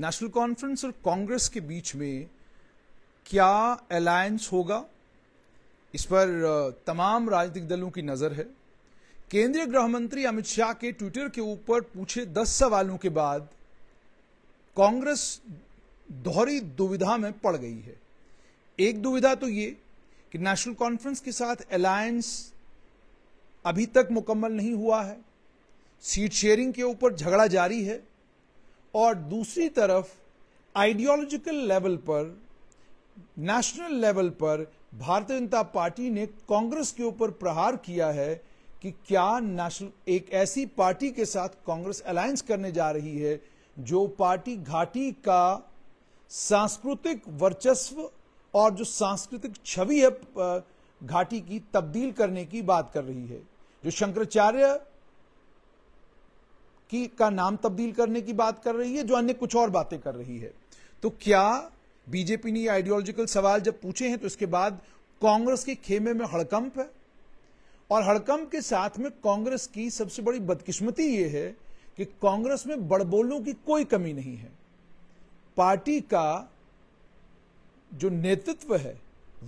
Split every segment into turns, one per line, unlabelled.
national conference और कांग्रेस के बीच में क्या अलायंस होगा इस पर तमाम राजनीतिक दलों की नजर है केंद्रीय गृह मंत्री अमित शाह के ट्विटर के ऊपर पूछे दस सवालों के बाद कांग्रेस दोहरी दुविधा में पड़ गई है एक दुविधा तो ये कि नेशनल कॉन्फ्रेंस के साथ अलायंस अभी तक मुकम्मल नहीं हुआ है सीट शेयरिंग के ऊपर झगड़ा जारी है और दूसरी तरफ आइडियोलॉजिकल लेवल पर नेशनल लेवल पर भारतीय जनता पार्टी ने कांग्रेस के ऊपर प्रहार किया है कि क्या नेशनल एक ऐसी पार्टी के साथ कांग्रेस अलायंस करने जा रही है जो पार्टी घाटी का सांस्कृतिक वर्चस्व और जो सांस्कृतिक छवि है घाटी की तब्दील करने की बात कर रही है जो शंकराचार्य की का नाम तब्दील करने की बात कर रही है जो अन्य कुछ और बातें कर रही है तो क्या बीजेपी ने आइडियोलॉजिकल सवाल जब पूछे हैं तो इसके बाद कांग्रेस के खेमे में हड़कंप है और हड़कंप के साथ में कांग्रेस की सबसे बड़ी बदकिस्मती यह है कि कांग्रेस में बड़बोलों की कोई कमी नहीं है पार्टी का जो नेतृत्व है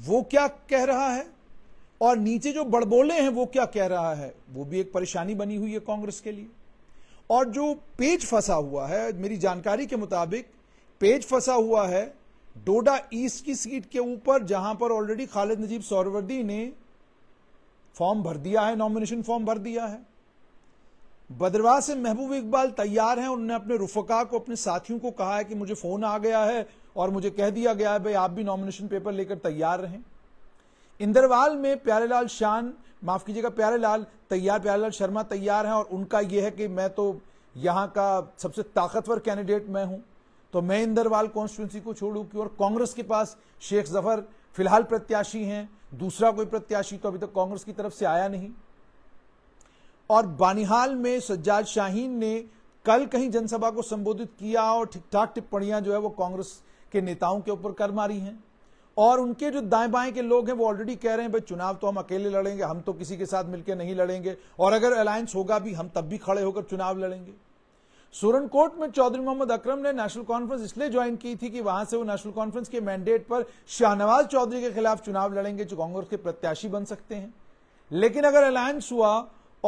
वो क्या कह रहा है और नीचे जो बड़बोले हैं वो क्या कह रहा है वो भी एक परेशानी बनी हुई है कांग्रेस के लिए और जो पेज फंसा हुआ है मेरी जानकारी के मुताबिक पेज फंसा हुआ है डोडा ईस्ट की सीट के ऊपर जहां पर ऑलरेडी खालिद नजीब सौरवर्दी ने फॉर्म भर दिया है नॉमिनेशन फॉर्म भर दिया है बदरवाह से महबूब इकबाल तैयार हैं उन्होंने अपने रुफका को अपने साथियों को कहा है कि मुझे फोन आ गया है और मुझे कह दिया गया है भाई आप भी नॉमिनेशन पेपर लेकर तैयार रहें इंदरवाल में प्यारेलाल शान माफ़ कीजिएगा प्यारे लाल तैयार प्यारे लाल शर्मा तैयार हैं और उनका यह है कि मैं तो यहाँ का सबसे ताकतवर कैंडिडेट मैं हूँ तो मैं इंदरवाल कॉन्स्टिट्यूंसी को छोड़ू क्यों और कांग्रेस के पास शेख जफर फिलहाल प्रत्याशी हैं दूसरा कोई प्रत्याशी तो अभी तक तो कांग्रेस की तरफ से आया नहीं और बानिहाल में सज्जाद शाहीन ने कल कहीं जनसभा को संबोधित किया और ठीक ठाक टिप्पणियां जो है वो कांग्रेस के नेताओं के ऊपर कर मारी हैं और उनके जो दाएं बाएं के लोग हैं वो ऑलरेडी कह रहे हैं भाई चुनाव तो हम अकेले लड़ेंगे हम तो किसी के साथ मिलकर नहीं लड़ेंगे और अगर अलायंस होगा भी हम तब भी खड़े होकर चुनाव लड़ेंगे सुरनकोट में चौधरी मोहम्मद अकरम ने नेशनल कॉन्फ्रेंस इसलिए ज्वाइन की थी कि वहां से वो नेशनल कॉन्फ्रेंस के मैंडेट पर शाहनवाज चौधरी के खिलाफ चुनाव लड़ेंगे जो कांग्रेस के प्रत्याशी बन सकते हैं लेकिन अगर अलायंस हुआ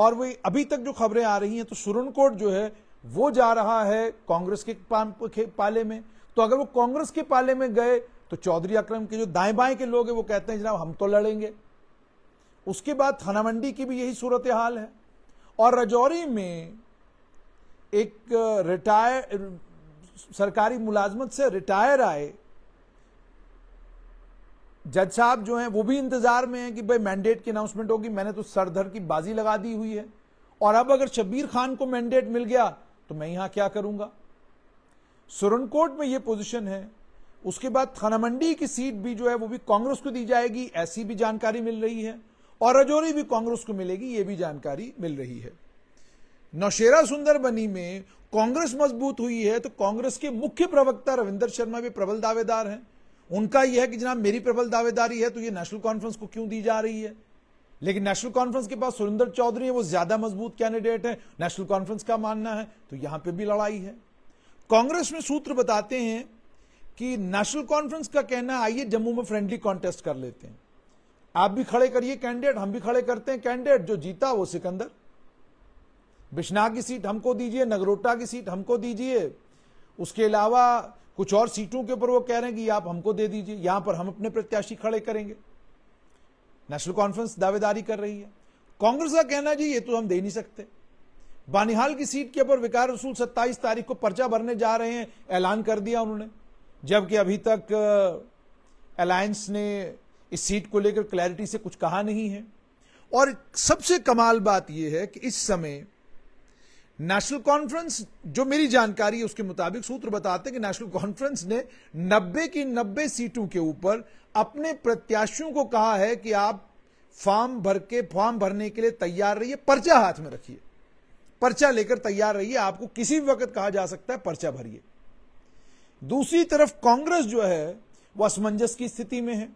और वो अभी तक जो खबरें आ रही हैं तो सुरनकोट जो है वो जा रहा है कांग्रेस के पाले में तो अगर वो कांग्रेस के पाले में गए तो चौधरी अक्रम के जो दाएं बाएं के लोग हैं वो कहते हैं जनाब हम तो लड़ेंगे उसके बाद थाना मंडी की भी यही सूरत हाल है और रजौरी में एक रिटायर सरकारी मुलाजमत से रिटायर आए जज साहब जो हैं वो भी इंतजार में हैं कि भाई मैंडेट की अनाउंसमेंट होगी मैंने तो सरधर की बाजी लगा दी हुई है और अब अगर शबीर खान को मैंडेट मिल गया तो मैं यहां क्या करूंगा सुरनकोट में ये पोजीशन है उसके बाद थानामंडी की सीट भी जो है वो भी कांग्रेस को दी जाएगी ऐसी भी जानकारी मिल रही है और रजौरी भी कांग्रेस को मिलेगी ये भी जानकारी मिल रही है नौशेरा सुंदरबनी में कांग्रेस मजबूत हुई है तो कांग्रेस के मुख्य प्रवक्ता रविंदर शर्मा भी प्रबल दावेदार हैं उनका यह है कि जनाब मेरी प्रबल दावेदारी है तो ये नेशनल कॉन्फ्रेंस को क्यों दी जा रही है लेकिन नेशनल कॉन्फ्रेंस के पास सुरेंद्र चौधरी है वो ज्यादा मजबूत कैंडिडेट है नेशनल कॉन्फ्रेंस का मानना है तो यहां पर भी लड़ाई है कांग्रेस में सूत्र बताते हैं कि नेशनल कॉन्फ्रेंस का कहना आइए जम्मू में फ्रेंडली कॉन्टेस्ट कर लेते हैं आप भी खड़े करिए कैंडिडेट हम भी खड़े करते हैं कैंडिडेट जो जीता वो सिकंदर बिश्ना की सीट हमको दीजिए नगरोटा की सीट हमको दीजिए उसके अलावा कुछ और सीटों के ऊपर वो कह रहे हैं कि आप हमको दे दीजिए यहां पर हम अपने प्रत्याशी खड़े करेंगे नेशनल कॉन्फ्रेंस दावेदारी कर रही है कांग्रेस का कहना जी ये तो हम दे नहीं सकते बानिहाल की सीट के ऊपर विकार रसूल 27 तारीख को पर्चा भरने जा रहे हैं ऐलान कर दिया उन्होंने जबकि अभी तक अलायंस ने इस सीट को लेकर क्लैरिटी से कुछ कहा नहीं है और सबसे कमाल बात यह है कि इस समय नेशनल कॉन्फ्रेंस जो मेरी जानकारी है उसके मुताबिक सूत्र बताते हैं कि नेशनल कॉन्फ्रेंस ने 90 की 90 सीटों के ऊपर अपने प्रत्याशियों को कहा है कि आप फॉर्म भर के फॉर्म भरने के लिए तैयार रहिए पर्चा हाथ में रखिए पर्चा लेकर तैयार रहिए आपको किसी भी वक्त कहा जा सकता है पर्चा भरिए दूसरी तरफ कांग्रेस जो है वो असमंजस की स्थिति में है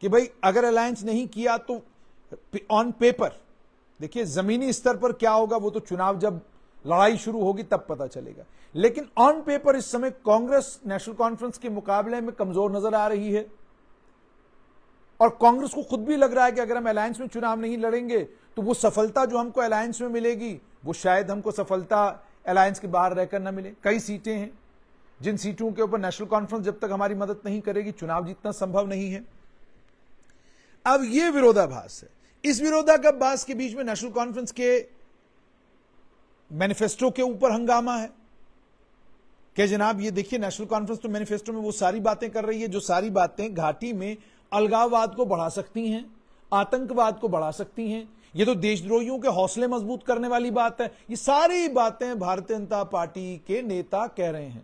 कि भाई अगर अलायंस नहीं किया तो ऑन पेपर देखिए जमीनी स्तर पर क्या होगा वो तो चुनाव जब लड़ाई शुरू होगी तब पता चलेगा लेकिन ऑन पेपर इस समय कांग्रेस नेशनल कॉन्फ्रेंस के मुकाबले में कमजोर नजर आ रही है और कांग्रेस को खुद भी लग रहा है कि अगर हम अलायंस में चुनाव नहीं लड़ेंगे तो वो सफलता जो हमको अलायंस में मिलेगी वो शायद हमको सफलता अलायंस के बाहर रहकर ना मिले कई सीटें हैं जिन सीटों के ऊपर नेशनल कॉन्फ्रेंस जब तक हमारी मदद नहीं करेगी चुनाव जीतना संभव नहीं है अब यह विरोधाभास है इस विरोधाभास के बीच में नेशनल कॉन्फ्रेंस के मैनिफेस्टो के ऊपर हंगामा है क्या जनाब ये देखिए नेशनल कॉन्फ्रेंस तो मैनिफेस्टो में वो सारी बातें कर रही है जो सारी बातें घाटी में अलगाववाद को बढ़ा सकती हैं आतंकवाद को बढ़ा सकती हैं ये तो देशद्रोहियों के हौसले मजबूत करने वाली बात है ये सारी बातें भारतीय जनता पार्टी के नेता कह रहे हैं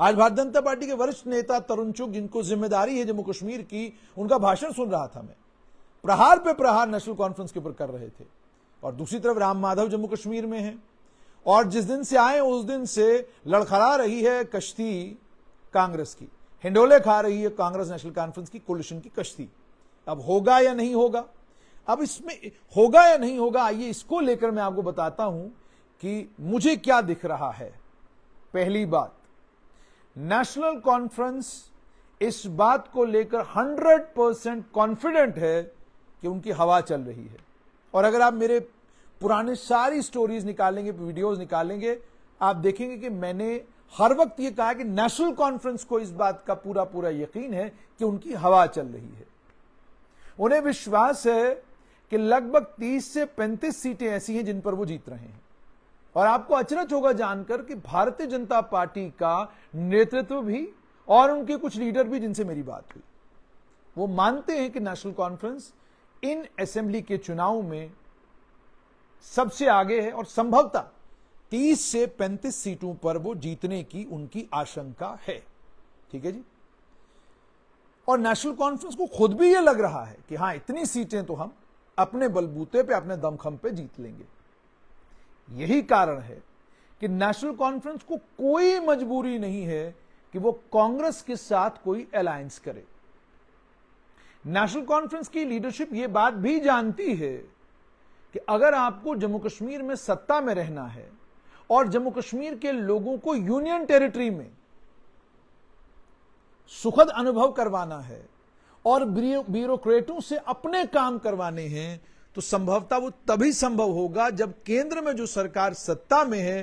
आज भारतीय जनता पार्टी के वरिष्ठ नेता तरुण चुग जिनको जिम्मेदारी है जम्मू कश्मीर की उनका भाषण सुन रहा था मैं प्रहार पे प्रहार नेशनल कॉन्फ्रेंस के ऊपर कर रहे थे और दूसरी तरफ राम माधव जम्मू कश्मीर में है और जिस दिन से आए उस दिन से लड़खड़ा रही है कश्ती कांग्रेस की हिंडोले खा रही है कांग्रेस नेशनल कॉन्फ्रेंस की कोलिशन की कश्ती अब होगा या नहीं होगा अब इसमें होगा या नहीं होगा आइए इसको लेकर मैं आपको बताता हूं कि मुझे क्या दिख रहा है पहली बात नेशनल कॉन्फ्रेंस इस बात को लेकर 100 परसेंट कॉन्फिडेंट है कि उनकी हवा चल रही है और अगर आप मेरे पुराने सारी स्टोरीज निकालेंगे वीडियोस निकालेंगे आप देखेंगे कि मैंने हर वक्त यह कहा कि नेशनल कॉन्फ्रेंस को इस बात का पूरा पूरा यकीन है कि उनकी हवा चल रही है उन्हें विश्वास है कि लगभग 30 से 35 सीटें ऐसी हैं जिन पर वो जीत रहे हैं और आपको अचरज होगा जानकर कि भारतीय जनता पार्टी का नेतृत्व भी और उनके कुछ लीडर भी जिनसे मेरी बात हुई वो मानते हैं कि नेशनल कॉन्फ्रेंस इन असेंबली के चुनाव में सबसे आगे है और संभवतः 30 से 35 सीटों पर वो जीतने की उनकी आशंका है ठीक है जी और नेशनल कॉन्फ्रेंस को खुद भी ये लग रहा है कि हाँ इतनी सीटें तो हम अपने बलबूते पे अपने दमखम पे जीत लेंगे यही कारण है कि नेशनल कॉन्फ्रेंस को कोई मजबूरी नहीं है कि वो कांग्रेस के साथ कोई अलायंस करे नेशनल कॉन्फ्रेंस की लीडरशिप ये बात भी जानती है कि अगर आपको जम्मू कश्मीर में सत्ता में रहना है और जम्मू कश्मीर के लोगों को यूनियन टेरिटरी में सुखद अनुभव करवाना है और ब्यूरोक्रेटों से अपने काम करवाने हैं तो संभवता वो तभी संभव होगा जब केंद्र में जो सरकार सत्ता में है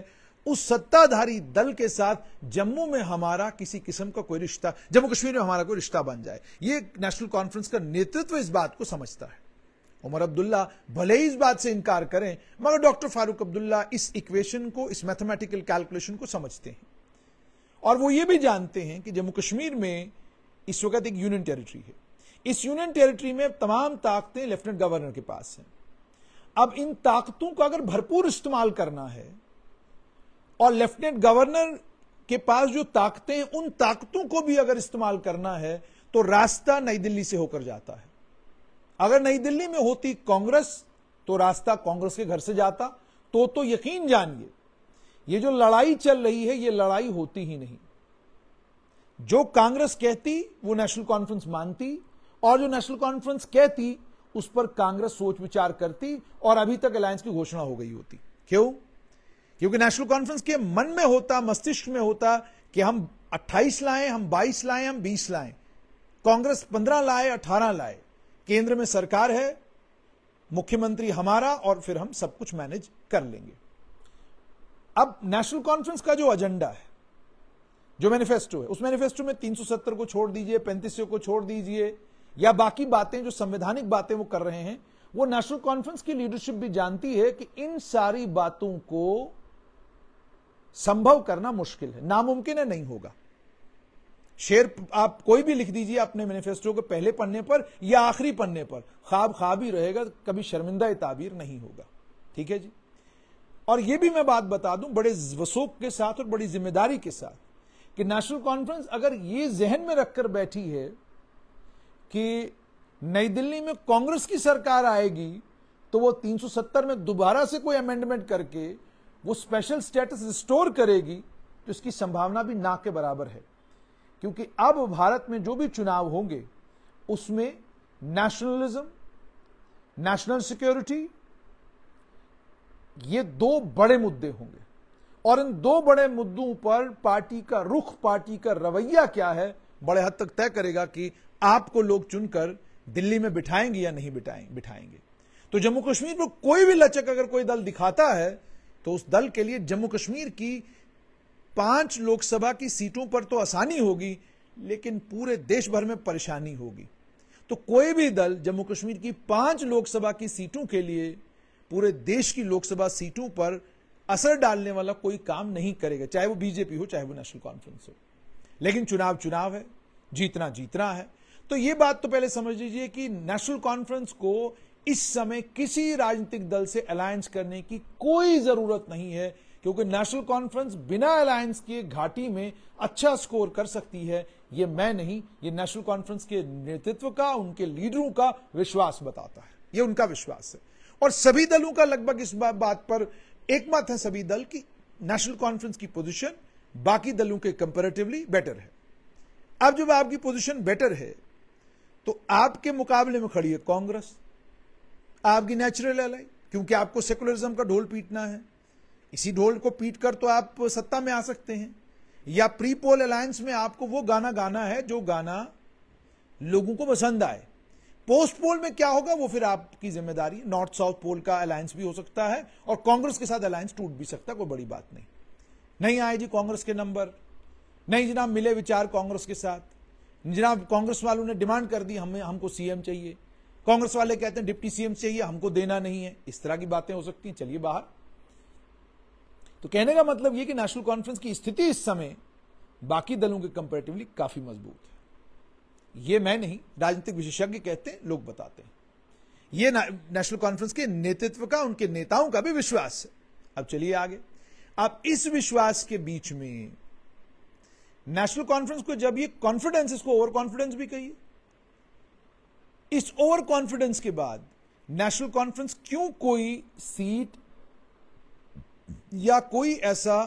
उस सत्ताधारी दल के साथ जम्मू में हमारा किसी किस्म का कोई रिश्ता जम्मू कश्मीर में हमारा कोई रिश्ता बन जाए ये नेशनल कॉन्फ्रेंस का नेतृत्व इस बात को समझता है उमर अब्दुल्ला भले ही इस बात से इनकार करें मगर डॉक्टर फारूक अब्दुल्ला इस इक्वेशन को इस मैथमेटिकल कैलकुलेशन को समझते हैं और वो ये भी जानते हैं कि जम्मू कश्मीर में इस वक्त एक यूनियन टेरिटरी है इस यूनियन टेरिटरी में तमाम ताकतें लेफ्टिनेंट गवर्नर के पास हैं अब इन ताकतों को अगर भरपूर इस्तेमाल करना है और लेफ्टिनेंट गवर्नर के पास जो ताकतें हैं उन ताकतों को भी अगर इस्तेमाल करना है तो रास्ता नई दिल्ली से होकर जाता है अगर नई दिल्ली में होती कांग्रेस तो रास्ता कांग्रेस के घर से जाता तो तो यकीन जानिए ये जो लड़ाई चल रही है ये लड़ाई होती ही नहीं जो कांग्रेस कहती वो नेशनल कॉन्फ्रेंस मानती और जो नेशनल कॉन्फ्रेंस कहती उस पर कांग्रेस सोच विचार करती और अभी तक अलायंस की घोषणा हो गई होती क्यों क्योंकि नेशनल कॉन्फ्रेंस के मन में होता मस्तिष्क में होता कि हम 28 लाएं हम 22 लाएं हम 20 लाएं कांग्रेस 15 लाए 18 लाए केंद्र में सरकार है मुख्यमंत्री हमारा और फिर हम सब कुछ मैनेज कर लेंगे अब नेशनल कॉन्फ्रेंस का जो एजेंडा है जो मैनिफेस्टो है उस मैनिफेस्टो में 370 को छोड़ दीजिए पैंतीस को छोड़ दीजिए या बाकी बातें जो संवैधानिक बातें वो कर रहे हैं वो नेशनल कॉन्फ्रेंस की लीडरशिप भी जानती है कि इन सारी बातों को संभव करना मुश्किल है नामुमकिन है नहीं होगा शेर आप कोई भी लिख दीजिए अपने मैनिफेस्टो के पहले पन्ने पर या आखिरी पन्ने पर खाब खाब ही रहेगा कभी शर्मिंदा ताबीर नहीं होगा ठीक है जी और यह भी मैं बात बता दूं बड़े वसोक के साथ और बड़ी जिम्मेदारी के साथ कि नेशनल कॉन्फ्रेंस अगर ये जहन में रखकर बैठी है कि नई दिल्ली में कांग्रेस की सरकार आएगी तो वो 370 में दोबारा से कोई अमेंडमेंट करके वो स्पेशल स्टेटस रिस्टोर करेगी तो इसकी संभावना भी ना के बराबर है क्योंकि अब भारत में जो भी चुनाव होंगे उसमें नेशनलिज्म नेशनल सिक्योरिटी ये दो बड़े मुद्दे होंगे और इन दो बड़े मुद्दों पर पार्टी का रुख पार्टी का रवैया क्या है बड़े हद तक तय करेगा कि आपको लोग चुनकर दिल्ली में बिठाएंगे या नहीं बिठाएंगे बिठाएंगे तो जम्मू कश्मीर में कोई भी लचक अगर कोई दल दिखाता है तो उस दल के लिए जम्मू कश्मीर की पांच लोकसभा की सीटों पर तो आसानी होगी लेकिन पूरे देश भर में परेशानी होगी तो कोई भी दल जम्मू कश्मीर की पांच लोकसभा की सीटों के लिए पूरे देश की लोकसभा सीटों पर असर डालने वाला कोई काम नहीं करेगा चाहे वो बीजेपी हो चाहे वो नेशनल कॉन्फ्रेंस हो लेकिन चुनाव चुनाव है जीतना जीतना है तो ये बात तो पहले समझ लीजिए कि नेशनल कॉन्फ्रेंस को इस समय किसी राजनीतिक दल से अलायंस करने की कोई जरूरत नहीं है क्योंकि नेशनल कॉन्फ्रेंस बिना अलायंस के घाटी में अच्छा स्कोर कर सकती है ये मैं नहीं ये नेशनल कॉन्फ्रेंस के नेतृत्व का उनके लीडरों का विश्वास बताता है ये उनका विश्वास है और सभी दलों का लगभग इस बात पर एकमत है सभी दल की नेशनल कॉन्फ्रेंस की पोजिशन बाकी दलों के कंपेरेटिवली बेटर है अब जब आपकी पोजीशन बेटर है तो आपके मुकाबले में खड़ी है कांग्रेस आपकी नेचुरल अलाई क्योंकि आपको सेकुलरिज्म का ढोल पीटना है इसी ढोल को पीट कर तो आप सत्ता में आ सकते हैं या प्री पोल अलायंस में आपको वो गाना गाना है जो गाना लोगों को पसंद आए पोस्ट पोल में क्या होगा वो फिर आपकी जिम्मेदारी नॉर्थ साउथ पोल का अलायंस भी हो सकता है और कांग्रेस के साथ अलायंस टूट भी सकता कोई बड़ी बात नहीं नहीं आए जी कांग्रेस के नंबर नहीं जनाब मिले विचार कांग्रेस के साथ जनाब कांग्रेस वालों ने डिमांड कर दी हमें हमको सीएम चाहिए कांग्रेस वाले कहते हैं डिप्टी सीएम चाहिए हमको देना नहीं है इस तरह की बातें हो सकती हैं चलिए बाहर तो कहने का मतलब यह कि नेशनल कॉन्फ्रेंस की स्थिति इस समय बाकी दलों के कंपेरेटिवली काफी मजबूत है यह मैं नहीं राजनीतिक विशेषज्ञ कहते हैं लोग बताते हैं यह नेशनल कॉन्फ्रेंस के नेतृत्व का उनके नेताओं का भी विश्वास है अब चलिए आगे अब इस विश्वास के बीच में नेशनल कॉन्फ्रेंस को जब ये कॉन्फिडेंस इसको ओवर कॉन्फिडेंस भी कहिए इस ओवर कॉन्फिडेंस के बाद नेशनल कॉन्फ्रेंस क्यों कोई सीट या कोई ऐसा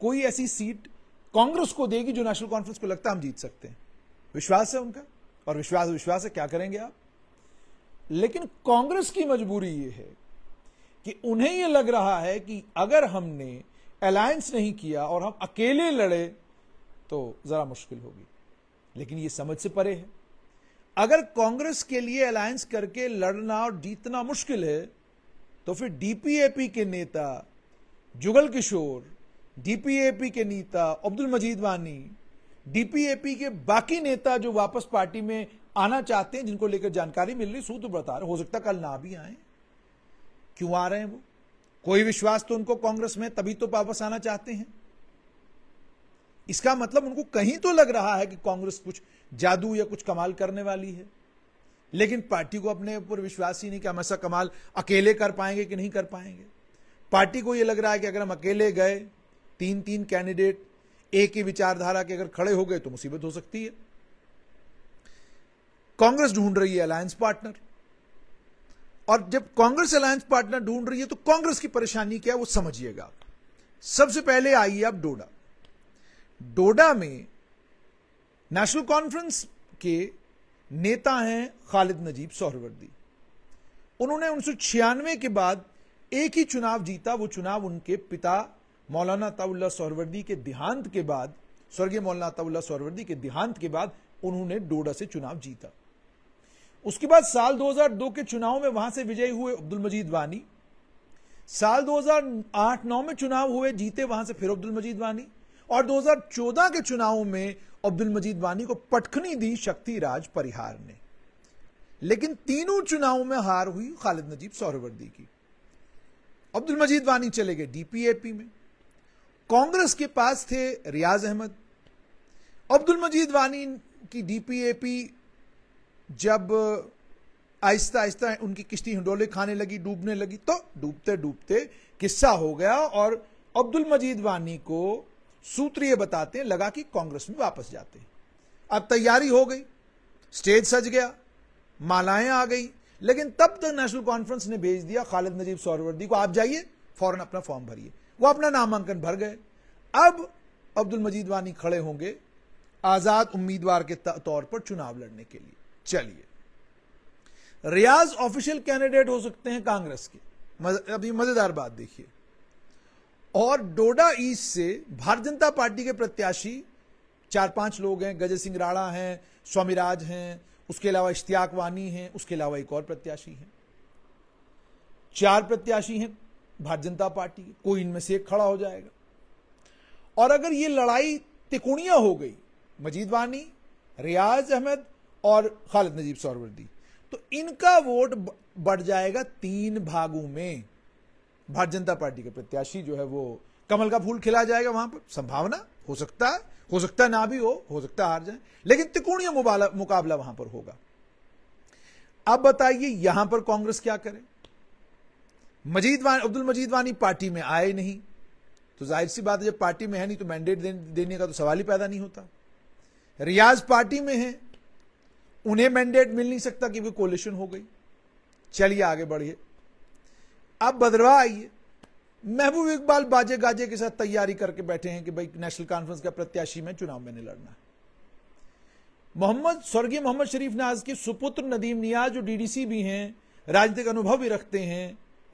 कोई ऐसी सीट कांग्रेस को देगी जो नेशनल कॉन्फ्रेंस को लगता है हम जीत सकते हैं विश्वास है उनका और विश्वास विश्वास है क्या करेंगे आप लेकिन कांग्रेस की मजबूरी यह है कि उन्हें यह लग रहा है कि अगर हमने अलायंस नहीं किया और हम अकेले लड़े तो ज़रा मुश्किल होगी लेकिन ये समझ से परे है अगर कांग्रेस के लिए अलायंस करके लड़ना और जीतना मुश्किल है तो फिर डीपीएपी के नेता जुगल किशोर डीपीएपी के नेता अब्दुल मजीद वानी डीपीएपी के बाकी नेता जो वापस पार्टी में आना चाहते हैं जिनको लेकर जानकारी मिल रही सूत्र बता रहे हो सकता कल ना भी आए क्यों आ रहे हैं वो कोई विश्वास तो उनको कांग्रेस में तभी तो वापस आना चाहते हैं इसका मतलब उनको कहीं तो लग रहा है कि कांग्रेस कुछ जादू या कुछ कमाल करने वाली है लेकिन पार्टी को अपने ऊपर विश्वास ही नहीं कि हम ऐसा कमाल अकेले कर पाएंगे कि नहीं कर पाएंगे पार्टी को यह लग रहा है कि अगर हम अकेले गए तीन तीन कैंडिडेट एक ही विचारधारा के अगर खड़े हो गए तो मुसीबत हो सकती है कांग्रेस ढूंढ रही है अलायंस पार्टनर और जब कांग्रेस अलायंस पार्टनर ढूंढ रही है तो कांग्रेस की परेशानी क्या है वो समझिएगा सबसे पहले आइए आप डोडा डोडा में नेशनल कॉन्फ्रेंस के नेता हैं खालिद नजीब सोहरवर्दी उन्होंने उन्नीस के बाद एक ही चुनाव जीता वो चुनाव उनके पिता मौलाना ताउल्ला सोहरवर्दी के देहांत के बाद स्वर्गीय मौलाना ताउल्ला सोहरवर्दी के देहांत के बाद उन्होंने डोडा से चुनाव जीता उसके बाद साल 2002 के चुनाव में वहां से विजयी हुए अब्दुल मजीद वानी साल 2008-9 में चुनाव हुए जीते वहां से फिर अब्दुल मजीद वानी और 2014 के चुनाव में अब्दुल मजीद वानी को पटखनी दी शक्ति राज परिहार ने लेकिन तीनों चुनावों में हार हुई खालिद नजीब सौरवर्दी की अब्दुल मजीद वानी चले गए डीपीएपी में कांग्रेस के पास थे रियाज अहमद अब्दुल मजीद वानी की डीपीएपी जब आहिस्ता आहिस्ता उनकी किश्ती हिंडोले खाने लगी डूबने लगी तो डूबते डूबते किस्सा हो गया और अब्दुल मजीद वानी को सूत्र ये बताते हैं लगा कि कांग्रेस में वापस जाते हैं अब तैयारी हो गई स्टेज सज गया मालाएं आ गई लेकिन तब तक तो नेशनल कॉन्फ्रेंस ने भेज दिया खालिद नजीब सौरवर्दी को आप जाइए फौरन अपना फॉर्म भरिए वो अपना नामांकन भर गए अब अब्दुल मजीद वानी खड़े होंगे आजाद उम्मीदवार के तौर पर चुनाव लड़ने के लिए चलिए रियाज ऑफिशियल कैंडिडेट हो सकते हैं कांग्रेस के अभी मजेदार बात देखिए और डोडा ईस्ट से भारतीय जनता पार्टी के प्रत्याशी चार पांच लोग हैं गजय सिंह राणा हैं स्वामीराज हैं उसके अलावा इश्तियाक वानी हैं उसके अलावा एक और प्रत्याशी हैं चार प्रत्याशी हैं भारतीय जनता पार्टी के कोई इनमें से एक खड़ा हो जाएगा और अगर ये लड़ाई तिकोणिया हो गई मजीद वानी रियाज अहमद और खालिद नजीब सौरवर्दी तो इनका वोट बढ़ जाएगा तीन भागों में भारतीय जनता पार्टी के प्रत्याशी जो है वो कमल का फूल खिला जाएगा वहां पर संभावना हो सकता है हो सकता है ना भी हो हो सकता है हार जाए लेकिन त्रिकोणीय मुकाबला वहां पर होगा अब बताइए यहां पर कांग्रेस क्या करे मजीद वानी अब्दुल मजीद वानी पार्टी में आए नहीं तो जाहिर सी बात है जब पार्टी में है नहीं तो मैंडेट देने का तो सवाल ही पैदा नहीं होता रियाज पार्टी में है उन्हें मैंडेट मिल नहीं सकता क्योंकि कोलिशन हो गई चलिए आगे बढ़िए अब भद्रवा आइए महबूब इकबाल बाजे गाजे के साथ तैयारी करके बैठे हैं कि भाई नेशनल कॉन्फ्रेंस का प्रत्याशी में चुनाव मैंने लड़ना मोहम्मद स्वर्गीय मोहम्मद शरीफ नाज के सुपुत्र नदीम नियाज जो डीडीसी भी हैं राजनीतिक अनुभव भी रखते हैं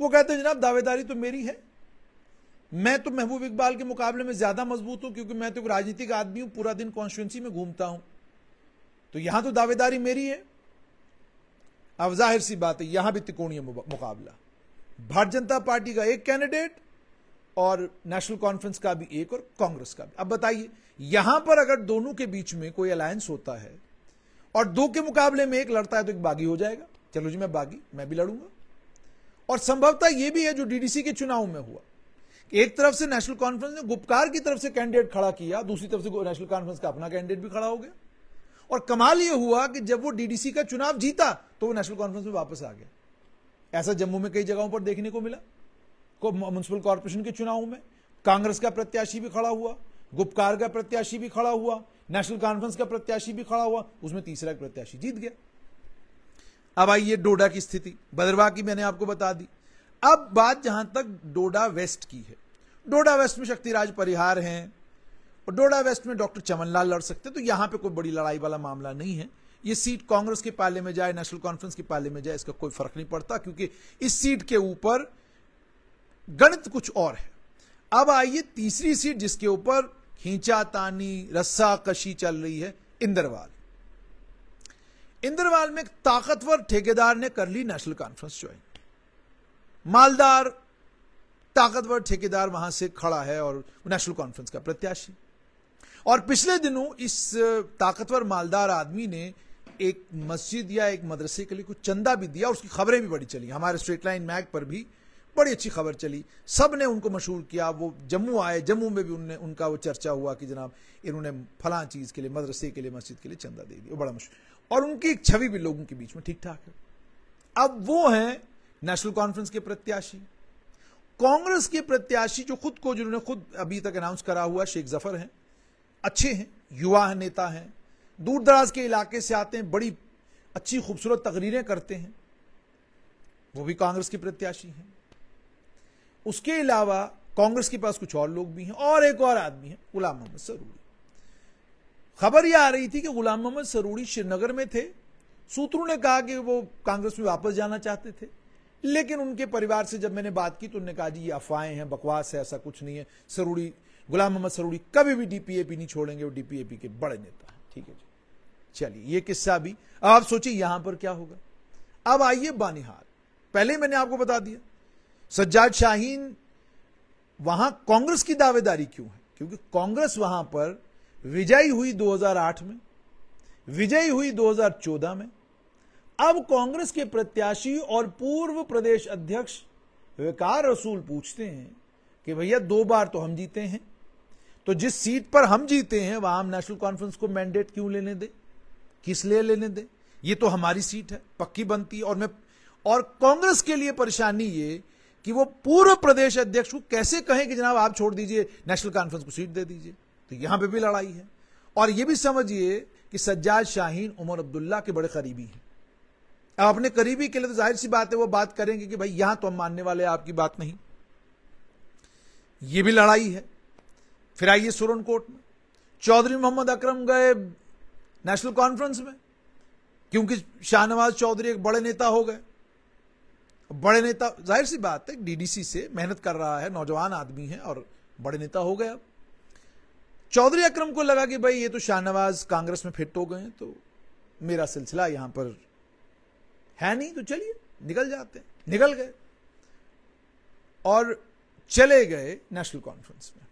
वो कहते हैं जनाब दावेदारी तो मेरी है मैं तो महबूब इकबाल के मुकाबले में ज्यादा मजबूत हूं क्योंकि मैं तो राजनीतिक आदमी हूं पूरा दिन कॉन्स्टिट्यूंसी में घूमता हूं तो यहां तो दावेदारी मेरी है अब जाहिर सी बात है यहां भी त्रिकोणीय मुकाबला भारतीय जनता पार्टी का एक कैंडिडेट और नेशनल कॉन्फ्रेंस का भी एक और कांग्रेस का भी अब बताइए यहां पर अगर दोनों के बीच में कोई अलायंस होता है और दो के मुकाबले में एक लड़ता है तो एक बागी हो जाएगा चलो जी मैं बागी मैं भी लड़ूंगा और संभवता यह भी है जो डीडीसी के चुनाव में हुआ एक तरफ से नेशनल कॉन्फ्रेंस ने गुप्कार की तरफ से कैंडिडेट खड़ा किया दूसरी तरफ से नेशनल कॉन्फ्रेंस का अपना कैंडिडेट भी खड़ा हो गया और कमाल यह हुआ कि जब वो डीडीसी का चुनाव जीता तो वो नेशनल कॉन्फ्रेंस में वापस आ गया ऐसा जम्मू में कई जगहों पर देखने को मिला को म्यूनसिपल कॉरपोरेशन के चुनाव में कांग्रेस का प्रत्याशी भी खड़ा हुआ गुप्कार का प्रत्याशी भी खड़ा हुआ नेशनल कॉन्फ्रेंस का प्रत्याशी भी खड़ा हुआ उसमें तीसरा प्रत्याशी जीत गया अब आइए डोडा की स्थिति भद्रवाह की मैंने आपको बता दी अब बात जहां तक डोडा वेस्ट की है डोडा वेस्ट में शक्तिराज परिहार हैं और डोडा वेस्ट में डॉक्टर चमनलाल लड़ सकते तो यहां पे कोई बड़ी लड़ाई वाला मामला नहीं है ये सीट कांग्रेस के पाले में जाए नेशनल कॉन्फ्रेंस के पाले में जाए इसका कोई फर्क नहीं पड़ता क्योंकि इस सीट के ऊपर गणित कुछ और है अब आइए तीसरी सीट जिसके ऊपर तानी रस्सा कशी चल रही है इंदरवाल इंदरवाल में एक ताकतवर ठेकेदार ने कर ली नेशनल कॉन्फ्रेंस ज्वाइन मालदार ताकतवर ठेकेदार वहां से खड़ा है और नेशनल कॉन्फ्रेंस का प्रत्याशी और पिछले दिनों इस ताकतवर मालदार आदमी ने एक मस्जिद या एक मदरसे के लिए कुछ चंदा भी दिया और उसकी खबरें भी बड़ी चली हमारे स्ट्रेट लाइन मैग पर भी बड़ी अच्छी खबर चली सब ने उनको मशहूर किया वो जम्मू आए जम्मू में भी उनने उनका वो चर्चा हुआ कि जनाब इन्होंने फला चीज़ के लिए मदरसे के लिए मस्जिद के लिए चंदा दे दिया बड़ा मशहूर और उनकी एक छवि भी लोगों के बीच में ठीक ठाक है अब वो हैं नेशनल कॉन्फ्रेंस के प्रत्याशी कांग्रेस के प्रत्याशी जो खुद को जिन्होंने खुद अभी तक अनाउंस करा हुआ शेख जफर हैं अच्छे हैं युवा नेता हैं दूर दराज के इलाके से आते हैं बड़ी अच्छी खूबसूरत तकरीरें करते हैं वो भी कांग्रेस के प्रत्याशी हैं उसके अलावा कांग्रेस के पास कुछ और लोग भी हैं और एक और आदमी है गुलाम मोहम्मद सरूरी खबर यह आ रही थी कि गुलाम मोहम्मद सरूरी श्रीनगर में थे सूत्रों ने कहा कि वो कांग्रेस में वापस जाना चाहते थे लेकिन उनके परिवार से जब मैंने बात की तो उन्होंने कहा जी ये अफवाहें हैं बकवास है ऐसा कुछ नहीं है सरूरी गुलाम मोहम्मद सरूरी कभी भी डीपीएपी नहीं छोड़ेंगे वो डीपीएपी के बड़े नेता हैं ठीक है जी चलिए ये किस्सा भी अब आप सोचिए यहां पर क्या होगा अब आइए बानिहाल पहले मैंने आपको बता दिया सज्जाद शाहीन वहां कांग्रेस की दावेदारी क्यों है क्योंकि कांग्रेस वहां पर विजयी हुई 2008 में विजयी हुई 2014 में अब कांग्रेस के प्रत्याशी और पूर्व प्रदेश अध्यक्ष वेकार रसूल पूछते हैं कि भैया दो बार तो हम जीते हैं तो जिस सीट पर हम जीते हैं वहां हम नेशनल कॉन्फ्रेंस को मैंडेट क्यों लेने दें किस लिए लेने दें ये तो हमारी सीट है पक्की बनती है और मैं और कांग्रेस के लिए परेशानी ये कि वो पूर्व प्रदेश अध्यक्ष को कैसे कहें कि जनाब आप छोड़ दीजिए नेशनल कॉन्फ्रेंस को सीट दे दीजिए तो यहां पे भी लड़ाई है और ये भी समझिए कि सज्जाद शाहीन उमर अब्दुल्ला के बड़े करीबी हैं अब अपने करीबी के लिए तो जाहिर सी बात है वो बात करेंगे कि भाई यहां तो हम मानने वाले आपकी बात नहीं ये भी लड़ाई है फिर आइए सुरनकोट में चौधरी मोहम्मद अक्रम गए नेशनल कॉन्फ्रेंस में क्योंकि शाहनवाज चौधरी एक बड़े नेता हो गए बड़े नेता जाहिर सी बात है डीडीसी से मेहनत कर रहा है नौजवान आदमी है और बड़े नेता हो गए अब चौधरी अक्रम को लगा कि भाई ये तो शाहनवाज कांग्रेस में फिट हो गए तो मेरा सिलसिला यहां पर है नहीं तो चलिए निकल जाते निकल गए और चले गए नेशनल कॉन्फ्रेंस में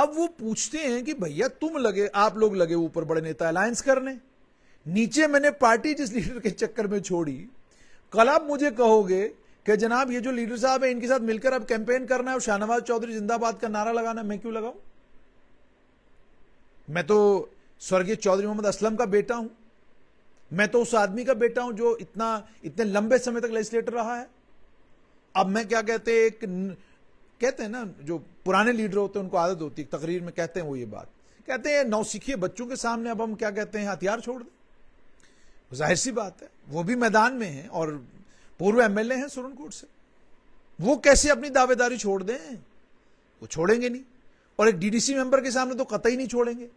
अब वो पूछते हैं कि भैया तुम लगे आप लोग लगे ऊपर बड़े नेता अलायंस करने नीचे मैंने पार्टी जिस लीडर के चक्कर में छोड़ी कल आप मुझे कहोगे कि जनाब ये जो लीडर साहब है इनके साथ मिलकर अब कैंपेन करना है और शाहनवाज चौधरी जिंदाबाद का नारा लगाना मैं क्यों लगाऊ मैं तो स्वर्गीय चौधरी मोहम्मद असलम का बेटा हूं मैं तो उस आदमी का बेटा हूं जो इतना इतने लंबे समय तक लेजिस्लेटर रहा है अब मैं क्या कहते एक कहते हैं ना जो पुराने लीडर होते हैं उनको आदत होती है तकरीर में कहते हैं वो ये बात कहते हैं नौसिखिए बच्चों के सामने अब हम क्या कहते हैं हथियार छोड़ दें जाहिर सी बात है वो भी मैदान में है और पूर्व एमएलए हैं सुरनकोट से वो कैसे अपनी दावेदारी छोड़ दें वो छोड़ेंगे नहीं और एक डीडीसी मेंबर के सामने तो कतई नहीं छोड़ेंगे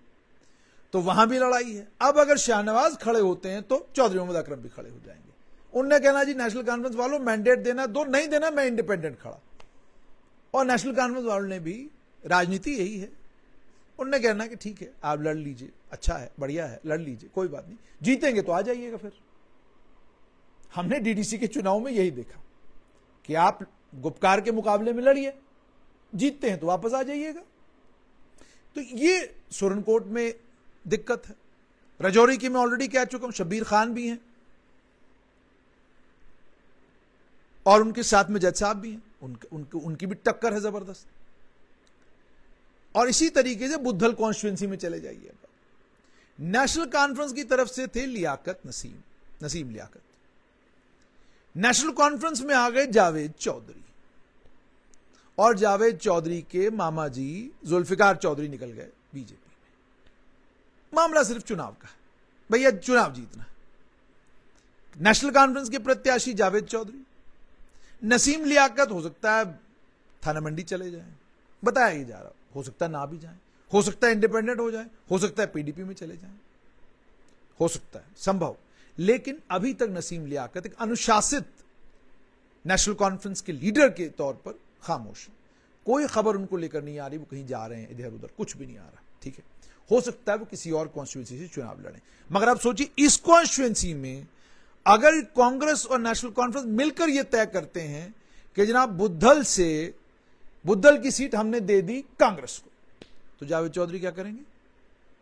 तो वहां भी लड़ाई है अब अगर शाहनवाज खड़े होते हैं तो चौधरी मोहम्मद अक्रम भी खड़े हो जाएंगे उनने कहना जी नेशनल कॉन्फ्रेंस वालों मैंडेट देना दो नहीं देना मैं इंडिपेंडेंट खड़ा और नेशनल कॉन्फ्रेंस वालों ने भी राजनीति यही है उनने कहना कि ठीक है आप लड़ लीजिए अच्छा है बढ़िया है लड़ लीजिए कोई बात नहीं जीतेंगे तो आ जाइएगा फिर हमने डीडीसी के चुनाव में यही देखा कि आप गुपकार के मुकाबले में लड़िए जीतते हैं तो वापस आ जाइएगा तो ये सुरनकोट में दिक्कत है रजौरी की मैं ऑलरेडी कह चुका हूं शब्बीर खान भी हैं और उनके साथ में जज साहब भी हैं उनके उनके उनकी भी टक्कर है जबरदस्त और इसी तरीके से बुद्धल कॉन्स्टिट्युएंसी में चले जाइए नेशनल कॉन्फ्रेंस की तरफ से थे लियाकत नसीम नसीम लियाकत नेशनल कॉन्फ्रेंस में आ गए जावेद चौधरी और जावेद चौधरी के मामा जी जुल्फिकार चौधरी निकल गए बीजेपी में मामला सिर्फ चुनाव का भैया चुनाव जीतना नेशनल कॉन्फ्रेंस के प्रत्याशी जावेद चौधरी नसीम लियाकत हो सकता है थाना मंडी चले जाए बताया ही जा रहा हो सकता है ना भी जाए हो सकता है इंडिपेंडेंट हो जाए हो सकता है पीडीपी में चले जाए हो सकता है संभव लेकिन अभी तक नसीम लियाकत एक अनुशासित नेशनल कॉन्फ्रेंस के लीडर के तौर पर खामोश है कोई खबर उनको लेकर नहीं आ रही वो कहीं जा रहे हैं इधर उधर कुछ भी नहीं आ रहा ठीक है हो सकता है वो किसी और कॉन्स्टिट्यूंसी से चुनाव लड़े मगर आप सोचिए इस कॉन्स्टिट्यूएंसी में अगर कांग्रेस और नेशनल कॉन्फ्रेंस मिलकर यह तय करते हैं कि जनाब बुद्धल से बुद्धल की सीट हमने दे दी कांग्रेस को तो जावेद चौधरी क्या करेंगे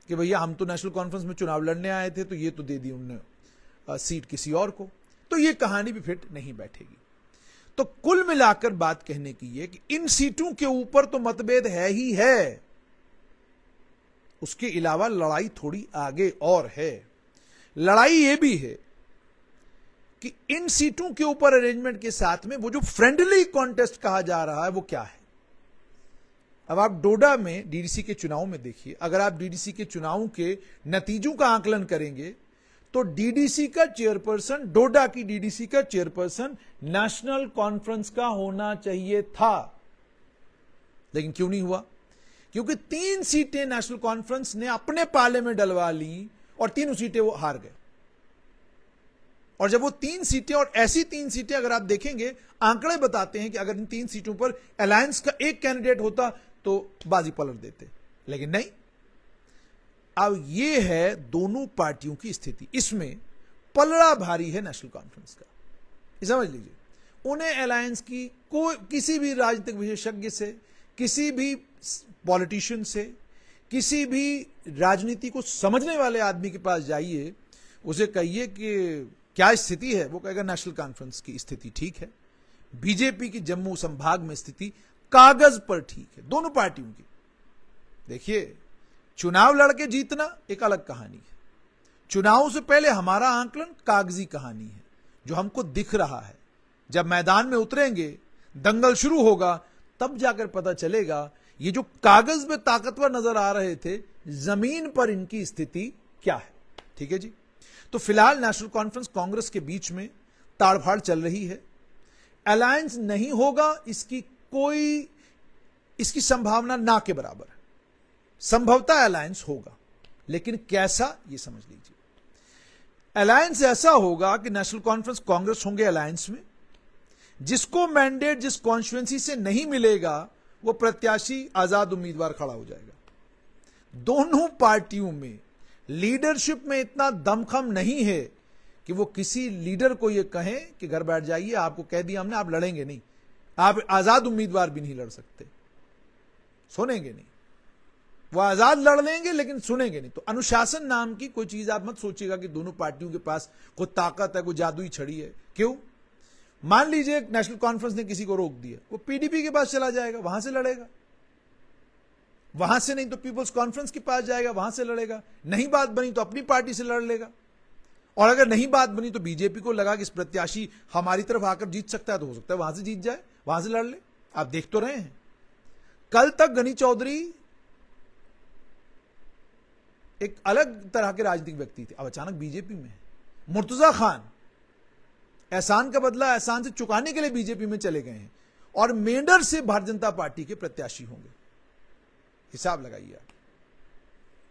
कि भैया हम तो नेशनल कॉन्फ्रेंस में चुनाव लड़ने आए थे तो ये तो दे दी उन्होंने सीट किसी और को तो ये कहानी भी फिट नहीं बैठेगी तो कुल मिलाकर बात कहने की है कि इन सीटों के ऊपर तो मतभेद है ही है उसके अलावा लड़ाई थोड़ी आगे और है लड़ाई यह भी है कि इन सीटों के ऊपर अरेंजमेंट के साथ में वो जो फ्रेंडली कॉन्टेस्ट कहा जा रहा है वो क्या है अब आप डोडा में डीडीसी के चुनाव में देखिए अगर आप डीडीसी के चुनाव के नतीजों का आकलन करेंगे तो डीडीसी का चेयरपर्सन डोडा की डीडीसी का चेयरपर्सन नेशनल कॉन्फ्रेंस का होना चाहिए था लेकिन क्यों नहीं हुआ क्योंकि तीन सीटें नेशनल कॉन्फ्रेंस ने अपने पाले में डलवा ली और तीनों सीटें वो हार गए और जब वो तीन सीटें और ऐसी तीन सीटें अगर आप देखेंगे आंकड़े बताते हैं कि अगर इन तीन सीटों पर अलायंस का एक कैंडिडेट होता तो बाजी पलट देते लेकिन नहीं अब ये है दोनों पार्टियों की स्थिति इसमें पलड़ा भारी है नेशनल कॉन्फ्रेंस का समझ लीजिए उन्हें अलायंस की कोई किसी भी राजनीतिक विशेषज्ञ से किसी भी पॉलिटिशियन से किसी भी राजनीति को समझने वाले आदमी के पास जाइए उसे कहिए कि क्या स्थिति है वो कहेगा नेशनल कॉन्फ्रेंस की स्थिति ठीक है बीजेपी की जम्मू संभाग में स्थिति कागज पर ठीक है दोनों पार्टियों की देखिए चुनाव लड़के जीतना एक अलग कहानी है चुनाव से पहले हमारा आंकलन कागजी कहानी है जो हमको दिख रहा है जब मैदान में उतरेंगे दंगल शुरू होगा तब जाकर पता चलेगा ये जो कागज में ताकतवर नजर आ रहे थे जमीन पर इनकी स्थिति क्या है ठीक है जी तो फिलहाल नेशनल कॉन्फ्रेंस कांग्रेस के बीच में ताड़फाड़ चल रही है अलायंस नहीं होगा इसकी कोई इसकी संभावना ना के बराबर है संभवता अलायंस होगा लेकिन कैसा ये समझ लीजिए अलायंस ऐसा होगा कि नेशनल कॉन्फ्रेंस कांग्रेस होंगे अलायंस में जिसको मैंडेट जिस कॉन्स्टिट्युएंसी से नहीं मिलेगा वो प्रत्याशी आजाद उम्मीदवार खड़ा हो जाएगा दोनों पार्टियों में लीडरशिप में इतना दमखम नहीं है कि वो किसी लीडर को ये कहें कि घर बैठ जाइए आपको कह दिया हमने आप लड़ेंगे नहीं आप आजाद उम्मीदवार भी नहीं लड़ सकते सुनेंगे नहीं वो आजाद लड़ लेंगे लेकिन सुनेंगे नहीं तो अनुशासन नाम की कोई चीज आप मत सोचिएगा कि दोनों पार्टियों के पास कोई ताकत है कोई जादुई छड़ी है क्यों मान लीजिए नेशनल कॉन्फ्रेंस ने किसी को रोक दिया वो पीडीपी के पास चला जाएगा वहां से लड़ेगा वहां से नहीं तो पीपल्स कॉन्फ्रेंस के पास जाएगा वहां से लड़ेगा नहीं बात बनी तो अपनी पार्टी से लड़ लेगा और अगर नहीं बात बनी तो बीजेपी को लगा कि इस प्रत्याशी हमारी तरफ आकर जीत सकता है तो हो सकता है वहां से जीत जाए वहां से लड़ ले आप देख तो रहे हैं कल तक गनी चौधरी एक अलग तरह के राजनीतिक व्यक्ति थे अब अचानक बीजेपी में मुर्तजा खान एहसान का बदला एहसान से चुकाने के लिए बीजेपी में चले गए हैं और मेंढर से भारतीय जनता पार्टी के प्रत्याशी होंगे हिसाब लगाइए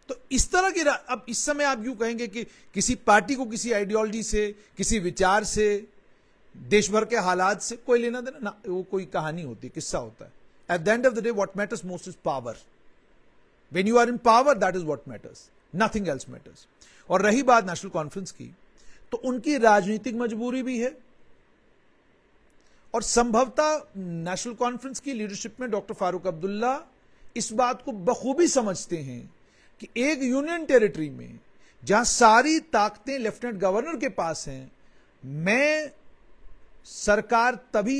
तो इस तरह के अब इस समय आप यूं कहेंगे कि किसी पार्टी को किसी आइडियोलॉजी से किसी विचार से देश भर के हालात से कोई लेना देना ना वो कोई कहानी होती है किस्सा होता है at the end of the day what matters most is power when you are in power that is what matters nothing else matters और रही बात नेशनल कॉन्फ्रेंस की तो उनकी राजनीतिक मजबूरी भी है और संभवतः नेशनल कॉन्फ्रेंस की लीडरशिप में डॉक्टर फारूक अब्दुल्ला इस बात को बखूबी समझते हैं कि एक यूनियन टेरिटरी में जहां सारी ताकतें लेफ्टिनेंट गवर्नर के पास हैं मैं सरकार तभी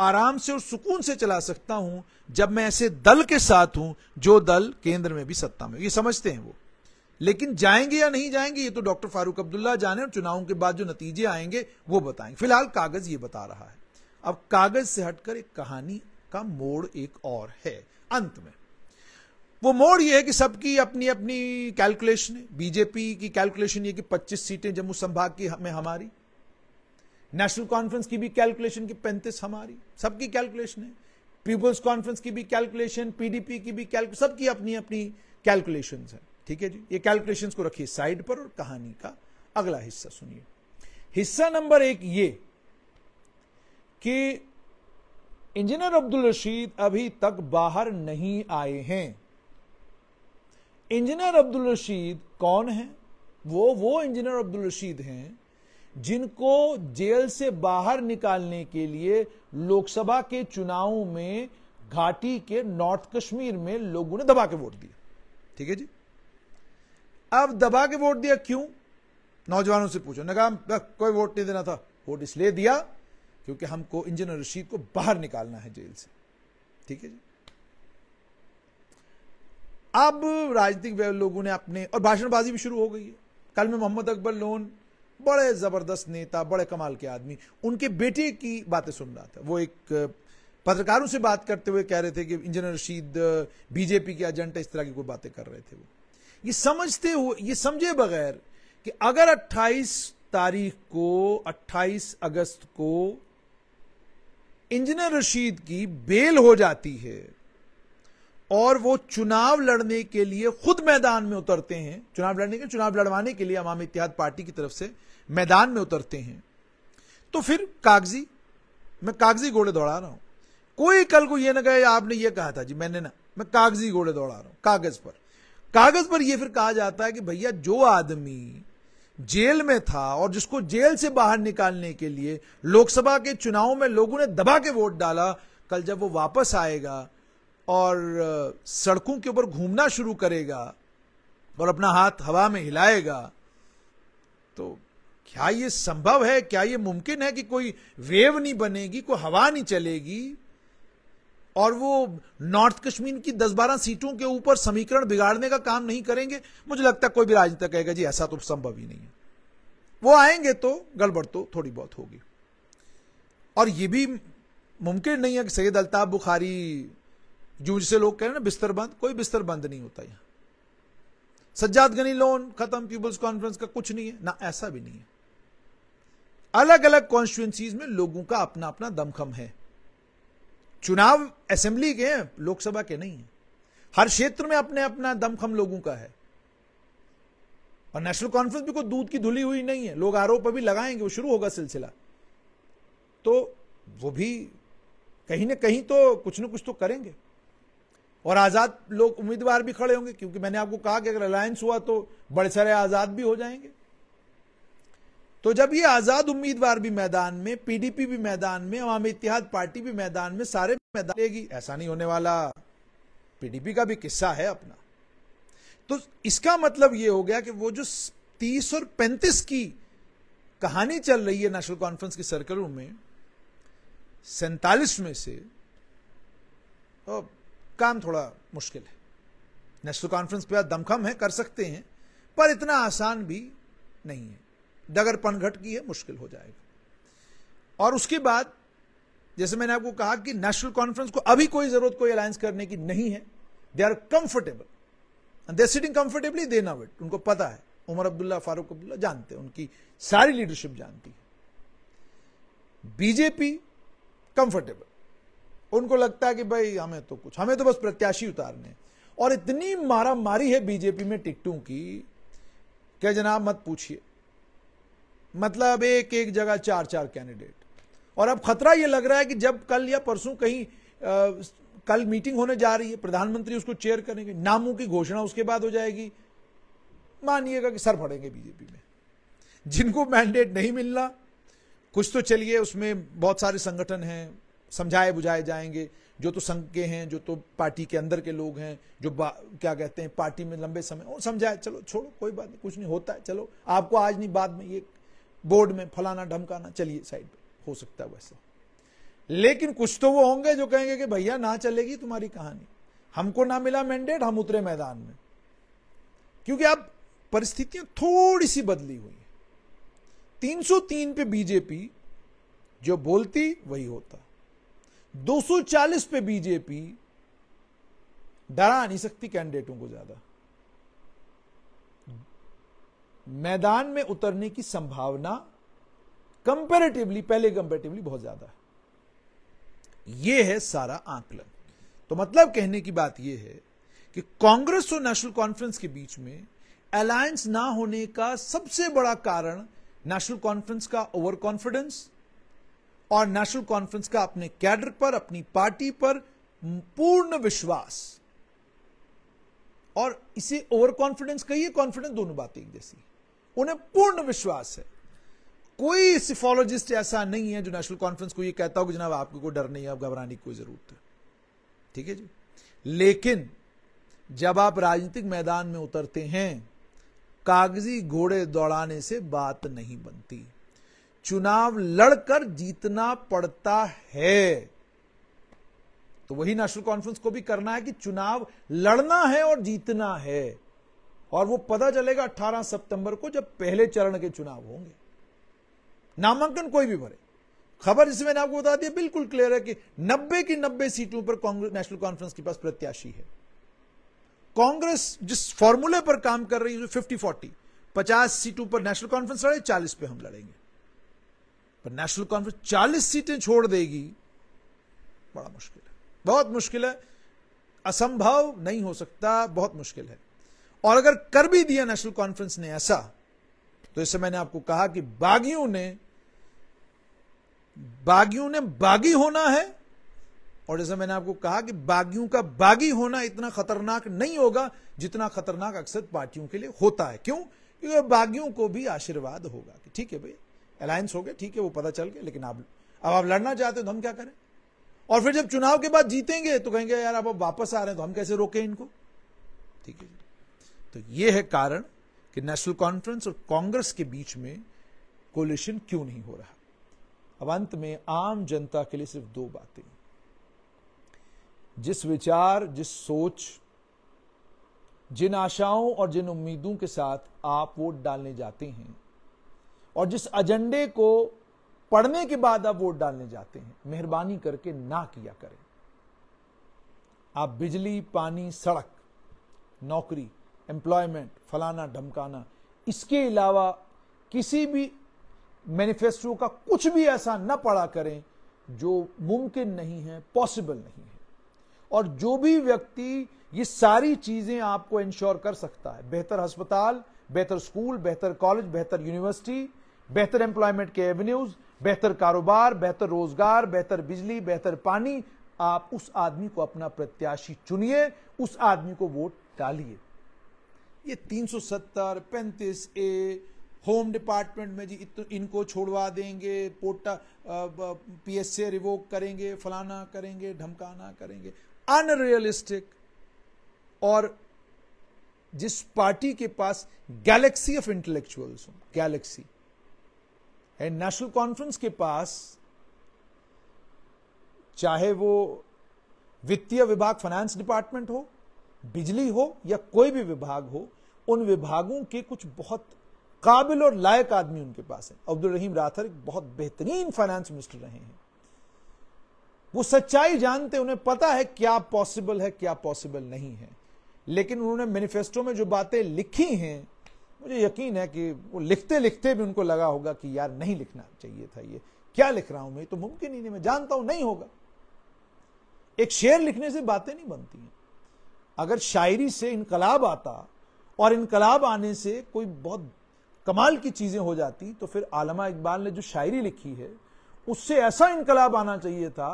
आराम से और सुकून से चला सकता हूं जब मैं ऐसे दल के साथ हूं जो दल केंद्र में भी सत्ता में ये समझते हैं वो लेकिन जाएंगे या नहीं जाएंगे ये तो डॉक्टर फारूक अब्दुल्ला जाने और चुनाव के बाद जो नतीजे आएंगे वो बताएंगे फिलहाल कागज ये बता रहा है अब कागज से हटकर एक कहानी का मोड़ एक और है अंत में वो मोड़ ये है कि सबकी अपनी अपनी कैलकुलेशन है बीजेपी की कैलकुलेशन ये कि 25 सीटें जम्मू संभाग की में हमारी नेशनल कॉन्फ्रेंस की भी कैलकुलेशन की 35 हमारी सबकी कैलकुलेशन है पीपल्स कॉन्फ्रेंस की भी कैलकुलेशन पीडीपी की भी कैलकुलेशन सबकी अपनी अपनी कैलकुलेशन है ठीक है जी ये कैलकुलेशन को रखिए साइड पर और कहानी का अगला हिस्सा सुनिए हिस्सा नंबर एक ये कि इंजीनियर अब्दुल रशीद अभी तक बाहर नहीं आए हैं इंजीनियर अब्दुल रशीद कौन है वो वो इंजीनियर अब्दुल रशीद हैं जिनको जेल से बाहर निकालने के लिए लोकसभा के चुनाव में घाटी के नॉर्थ कश्मीर में लोगों ने दबा के वोट दिया ठीक है जी अब दबा के वोट दिया क्यों नौजवानों से पूछो नगाम कोई वोट नहीं देना था वोट इसलिए दिया क्योंकि हमको इंजीनियर रशीद को बाहर निकालना है जेल से ठीक है जी अब राजनीतिक लोगों ने अपने और भाषणबाजी भी शुरू हो गई है कल में मोहम्मद अकबर लोन बड़े ज़बरदस्त नेता बड़े कमाल के आदमी उनके बेटे की बातें सुन रहा था वो एक पत्रकारों से बात करते हुए कह रहे थे कि इंजीनियर रशीद बीजेपी के एजेंट इस तरह की कोई बातें कर रहे थे वो ये समझते हुए ये समझे बगैर कि अगर 28 तारीख को 28 अगस्त को इंजीनियर रशीद की बेल हो जाती है और वो चुनाव लड़ने के लिए खुद मैदान में उतरते हैं चुनाव लड़ने के चुनाव लड़वाने के लिए अवाम इतिहाद पार्टी की तरफ से मैदान में उतरते हैं तो फिर कागजी मैं कागजी घोड़े दौड़ा रहा हूं कोई कल को यह ना कहे आपने यह कहा था जी मैंने ना मैं कागजी घोड़े दौड़ा रहा हूं कागज पर कागज पर यह फिर कहा जाता है कि भैया जो आदमी जेल में था और जिसको जेल से बाहर निकालने के लिए लोकसभा के चुनाव में लोगों ने दबा के वोट डाला कल जब वो वापस आएगा और सड़कों के ऊपर घूमना शुरू करेगा और अपना हाथ हवा में हिलाएगा तो क्या ये संभव है क्या ये मुमकिन है कि कोई वेव नहीं बनेगी कोई हवा नहीं चलेगी और वो नॉर्थ कश्मीर की दस बारह सीटों के ऊपर समीकरण बिगाड़ने का काम नहीं करेंगे मुझे लगता है कोई भी राजनेता कहेगा जी ऐसा तो संभव ही नहीं है वो आएंगे तो गड़बड़ तो थोड़ी बहुत होगी और ये भी मुमकिन नहीं है कि सैयद अल्ताफ बुखारी जूझ से लोग कह रहे हैं ना बिस्तर बंद कोई बिस्तर बंद नहीं होता यहां सज्जाद गनी लोन खत्म पीपल्स कॉन्फ्रेंस का कुछ नहीं है ना ऐसा भी नहीं है अलग अलग कॉन्स्टिट्यूंसीज में लोगों का अपना अपना दमखम है चुनाव असेंबली के हैं लोकसभा के नहीं है हर क्षेत्र में अपने अपना दमखम लोगों का है और नेशनल कॉन्फ्रेंस भी कोई दूध की धुली हुई नहीं है लोग आरोप अभी लगाएंगे वो शुरू होगा सिलसिला तो वो भी कहीं ना कहीं तो कुछ ना कुछ तो करेंगे और आज़ाद लोग उम्मीदवार भी खड़े होंगे क्योंकि मैंने आपको कहा कि अगर अलायंस हुआ तो बड़े सारे आज़ाद भी हो जाएंगे तो जब ये आजाद उम्मीदवार भी मैदान में पीडीपी भी मैदान में अवाम इतिहाद पार्टी भी मैदान में सारे मैदान लेगी ऐसा नहीं होने वाला पीडीपी का भी किस्सा है अपना तो इसका मतलब ये हो गया कि वो जो तीस और पैंतीस की कहानी चल रही है नेशनल कॉन्फ्रेंस की सर्कलों में सैतालीस में से तो काम थोड़ा मुश्किल है नेशनल कॉन्फ्रेंस पे दमखम है कर सकते हैं पर इतना आसान भी नहीं है डगर पनघट की है मुश्किल हो जाएगा और उसके बाद जैसे मैंने आपको कहा कि नेशनल कॉन्फ्रेंस को अभी कोई जरूरत कोई अलायंस करने की नहीं है they are comfortable they sitting comfortably they now it उनको पता है उमर अब्दुल्ला फारूक अब्दुल्ला जानते हैं उनकी सारी लीडरशिप जानती है बीजेपी कंफर्टेबल उनको लगता है कि भाई हमें तो कुछ हमें तो बस प्रत्याशी उतारने और इतनी मारा मारी है बीजेपी में टिकटों की क्या जनाब मत पूछिए मतलब एक एक जगह चार चार कैंडिडेट और अब खतरा यह लग रहा है कि जब कल या परसों कहीं आ, कल मीटिंग होने जा रही है प्रधानमंत्री उसको चेयर करेंगे नामों की घोषणा उसके बाद हो जाएगी मानिएगा कि सर फड़ेंगे बीजेपी में जिनको मैंडेट नहीं मिलना कुछ तो चलिए उसमें बहुत सारे संगठन हैं समझाए बुझाए जाएंगे जो तो संघ के हैं जो तो पार्टी के अंदर के लोग हैं जो क्या कहते हैं पार्टी में लंबे समय समझाए चलो छोड़ो कोई बात नहीं कुछ नहीं होता है चलो आपको आज नहीं बाद में ये बोर्ड में फलाना ढमकाना चलिए साइड पे हो सकता है वैसे लेकिन कुछ तो वो होंगे जो कहेंगे कि भैया ना चलेगी तुम्हारी कहानी हमको ना मिला मैंडेट हम उतरे मैदान में क्योंकि अब परिस्थितियां थोड़ी सी बदली हुई है 303 पे बीजेपी जो बोलती वही होता 240 पे बीजेपी डरा नहीं सकती कैंडिडेटों को ज्यादा मैदान में उतरने की संभावना कंपेरेटिवली पहले कंपेरेटिवली बहुत ज्यादा है यह है सारा आंकलन तो मतलब कहने की बात यह है कि कांग्रेस और नेशनल कॉन्फ्रेंस के बीच में अलायंस ना होने का सबसे बड़ा कारण नेशनल कॉन्फ्रेंस का ओवर कॉन्फिडेंस और नेशनल कॉन्फ्रेंस का अपने कैडर पर अपनी पार्टी पर पूर्ण विश्वास और इसे ओवर कॉन्फिडेंस कहिए कॉन्फिडेंस दोनों बातें एक जैसी उन्हें पूर्ण विश्वास है कोई सिफोलॉजिस्ट ऐसा नहीं है जो नेशनल कॉन्फ्रेंस को ये कहता हो कि जनाब आपको कोई डर नहीं है आप घबराने की कोई जरूरत है ठीक है जी लेकिन जब आप राजनीतिक मैदान में उतरते हैं कागजी घोड़े दौड़ाने से बात नहीं बनती चुनाव लड़कर जीतना पड़ता है तो वही नेशनल कॉन्फ्रेंस को भी करना है कि चुनाव लड़ना है और जीतना है और वो पता चलेगा 18 सितंबर को जब पहले चरण के चुनाव होंगे नामांकन कोई भी भरे खबर जिसे मैंने आपको बता दिया बिल्कुल क्लियर है कि 90 की 90 सीटों पर कांग्रेस नेशनल कॉन्फ्रेंस के पास प्रत्याशी है कांग्रेस जिस फॉर्मूले पर काम कर रही है फिफ्टी फोर्टी पचास सीटों पर नेशनल कॉन्फ्रेंस लड़े चालीस पे हम लड़ेंगे पर नेशनल कॉन्फ्रेंस चालीस सीटें छोड़ देगी बड़ा मुश्किल है बहुत मुश्किल है असंभव नहीं हो सकता बहुत मुश्किल है और अगर कर भी दिया नेशनल कॉन्फ्रेंस ने ऐसा तो इससे मैंने आपको कहा कि बागियों ने बागियों ने बागी होना है और जैसे मैंने आपको कहा कि बागियों का बागी होना इतना खतरनाक नहीं होगा जितना खतरनाक अक्सर पार्टियों के लिए होता है क्यों क्योंकि बागियों को भी आशीर्वाद होगा कि ठीक है भाई अलायंस हो गया ठीक है वो पता चल गया लेकिन आप अब आप लड़ना चाहते हो तो हम क्या करें और फिर जब चुनाव के बाद जीतेंगे तो कहेंगे यार अब आप वापस आ रहे हैं तो हम कैसे रोके इनको ठीक है तो ये है कारण कि नेशनल कॉन्फ्रेंस और कांग्रेस के बीच में कोलिशन क्यों नहीं हो रहा अब अंत में आम जनता के लिए सिर्फ दो बातें जिस विचार जिस सोच जिन आशाओं और जिन उम्मीदों के साथ आप वोट डालने जाते हैं और जिस एजेंडे को पढ़ने के बाद आप वोट डालने जाते हैं मेहरबानी करके ना किया करें आप बिजली पानी सड़क नौकरी एम्प्लॉयमेंट फलाना ढमकाना इसके अलावा किसी भी मैनिफेस्टो का कुछ भी ऐसा न पड़ा करें जो मुमकिन नहीं है पॉसिबल नहीं है और जो भी व्यक्ति ये सारी चीजें आपको इंश्योर कर सकता है बेहतर अस्पताल बेहतर स्कूल बेहतर कॉलेज बेहतर यूनिवर्सिटी बेहतर एम्प्लॉयमेंट के एवेन्यूज बेहतर कारोबार बेहतर रोजगार बेहतर बिजली बेहतर पानी आप उस आदमी को अपना प्रत्याशी चुनिए उस आदमी को वोट डालिए ये 370 पैंतीस ए होम डिपार्टमेंट में जी इनको छोड़वा देंगे पोटा पी पीएसए रिवोक करेंगे फलाना करेंगे ढमकाना करेंगे अनरियलिस्टिक और जिस पार्टी के पास गैलेक्सी ऑफ इंटेलेक्चुअल्स हो गैलेक्सी है नेशनल कॉन्फ्रेंस के पास चाहे वो वित्तीय विभाग फाइनेंस डिपार्टमेंट हो बिजली हो या कोई भी विभाग हो उन विभागों के कुछ बहुत काबिल और लायक आदमी उनके पास है अब्दुल रहीम राथर एक बहुत बेहतरीन फाइनेंस मिनिस्टर रहे हैं वो सच्चाई जानते उन्हें पता है क्या पॉसिबल है क्या पॉसिबल नहीं है लेकिन उन्होंने मैनिफेस्टो में जो बातें लिखी हैं मुझे यकीन है कि वो लिखते लिखते भी उनको लगा होगा कि यार नहीं लिखना चाहिए था ये क्या लिख रहा हूं मैं तो मुमकिन ही नहीं मैं जानता हूं नहीं होगा एक शेर लिखने से बातें नहीं बनती हैं अगर शायरी से इनकलाब आता और इनकलाब आने से कोई बहुत कमाल की चीज़ें हो जाती तो फिर आलमा इकबाल ने जो शायरी लिखी है उससे ऐसा इनकलाब आना चाहिए था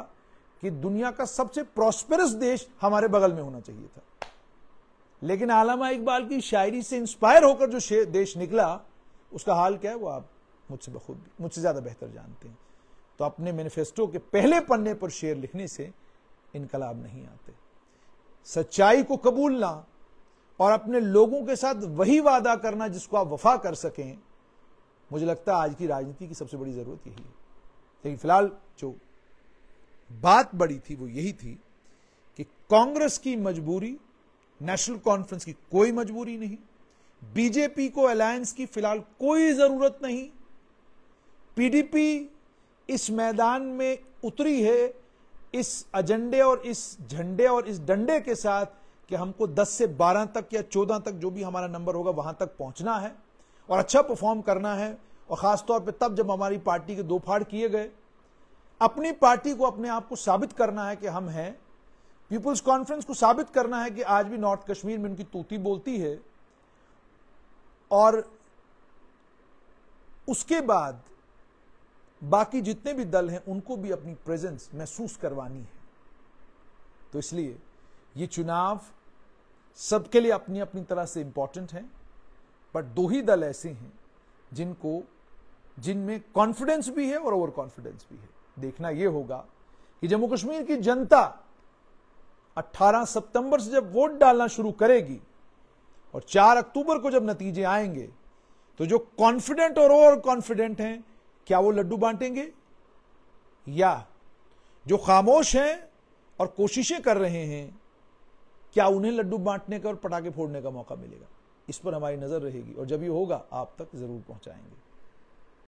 कि दुनिया का सबसे प्रॉस्पेरस देश हमारे बगल में होना चाहिए था लेकिन आलमा इकबाल की शायरी से इंस्पायर होकर जो देश निकला उसका हाल क्या है वो आप मुझसे बखूब मुझसे ज़्यादा बेहतर जानते हैं तो अपने मैनिफेस्टो के पहले पन्ने पर शेर लिखने से इनकलाब नहीं आते सच्चाई को कबूलना और अपने लोगों के साथ वही वादा करना जिसको आप वफा कर सकें मुझे लगता है आज की राजनीति की सबसे बड़ी जरूरत यही है लेकिन फिलहाल जो बात बड़ी थी वो यही थी कि कांग्रेस की मजबूरी नेशनल कॉन्फ्रेंस की कोई मजबूरी नहीं बीजेपी को अलायंस की फिलहाल कोई जरूरत नहीं पीडीपी इस मैदान में उतरी है इस एजेंडे और इस झंडे और इस डंडे के साथ कि हमको 10 से 12 तक या 14 तक जो भी हमारा नंबर होगा वहां तक पहुंचना है और अच्छा परफॉर्म करना है और खासतौर पर तब जब हमारी पार्टी के दो फाड़ किए गए अपनी पार्टी को अपने आप को साबित करना है कि हम हैं पीपुल्स कॉन्फ्रेंस को साबित करना है कि आज भी नॉर्थ कश्मीर में उनकी तूती बोलती है और उसके बाद बाकी जितने भी दल हैं उनको भी अपनी प्रेजेंस महसूस करवानी है तो इसलिए ये चुनाव सबके लिए अपनी अपनी तरह से इंपॉर्टेंट है बट दो ही दल ऐसे हैं जिनको जिनमें कॉन्फिडेंस भी है और ओवर कॉन्फिडेंस भी है देखना यह होगा कि जम्मू कश्मीर की जनता 18 सितंबर से जब वोट डालना शुरू करेगी और 4 अक्टूबर को जब नतीजे आएंगे तो जो कॉन्फिडेंट और ओवर कॉन्फिडेंट हैं क्या वो लड्डू बांटेंगे या जो खामोश हैं और कोशिशें कर रहे हैं क्या उन्हें लड्डू बांटने का और पटाखे फोड़ने का मौका मिलेगा इस पर हमारी नजर रहेगी और जब ये होगा आप तक जरूर पहुंचाएंगे